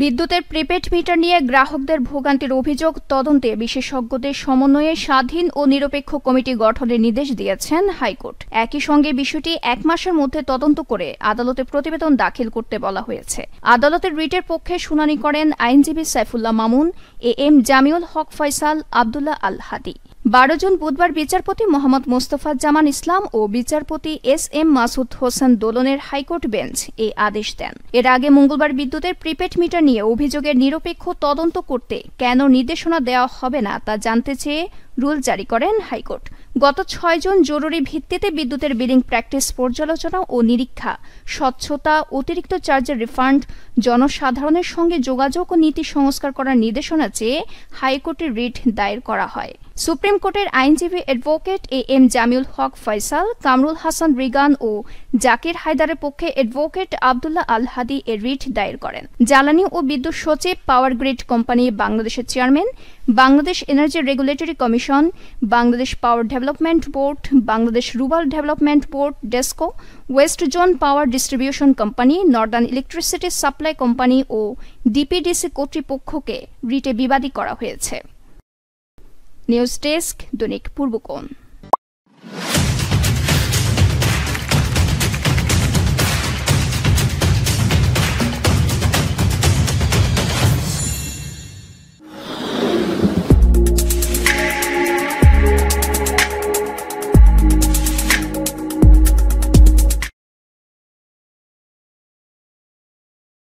বিদ্যুতের prepaid metre নিয়ে গ্রাহকদের ভোগান্তির অভিযোগ তদন্তে বিশেষজ্ঞদের সমন্বয়ে স্বাধীন ও নিরপেক্ষ কমিটি গঠনের নির্দেশ দিয়েছেন হাইকোর্ট একই সঙ্গে বিষয়টি এক মাসের মধ্যে তদন্ত করে আদালতে প্রতিবেদন দাখিল করতে বলা হয়েছে আদালতের রিটের পক্ষে শুনানি করেন আইনজীবী সাইফুল্লাহ মামুন এ এম জামিউল হক ফয়সাল আবদুল্লাহ আল হাদি বারো জন বুধবার বিচারপতি মোহাম্মদ মোস্তফা জামান ইসলাম ও বিচারপতি এস এম মাসুদ হোসেন দোলনের হাইকোর্ট বেঞ্চ এই আদেশ দেন এর আগে মঙ্গলবার বিদ্যুতের প্রিপেড মিটার নিয়ে অভিযোগের নিরপেক্ষ তদন্ত করতে কেন নির্দেশনা দেওয়া হবে না তা জানতে চেয়ে রুল জারি করেন হাইকোর্ট গত ছয়জন জরুরি ভিত্তিতে বিদ্যুতের বিলিং প্র্যাকটিস পর্যালোচনা ও নিরীক্ষা স্বচ্ছতা অতিরিক্ত চার্জের রিফান্ড জনসাধারণের সঙ্গে যোগাযোগ ও নীতি সংস্কার করার নির্দেশনা চেয়ে হাইকোর্টে রিট দায়ের করা হয় সুপ্রিম কোর্টের আইনজীবী advocate A M Jamiul Haque Faisal Kamrul Hasan Rigan ও জাকির হায়দারের পক্ষে অ্যাডভোকেট আবদুল্লাহ আল হাদি এ রিট দায়ের করেন জ্বালানি ও বিদ্যুৎ সচিব পাওয়ার গ্রিড কোম্পানি বাংলাদেশের chairman Bangladesh energy regulatory commission Bangladesh power development board Bangladesh rural development board DESCO west zone power distribution company northern electricity supply company ও ডিপিডিসি কর্তৃপক্ষকে রিটে বিবাদী করা হয়েছে নিউজ ডেস্ক দৈনিক পূর্বকোণ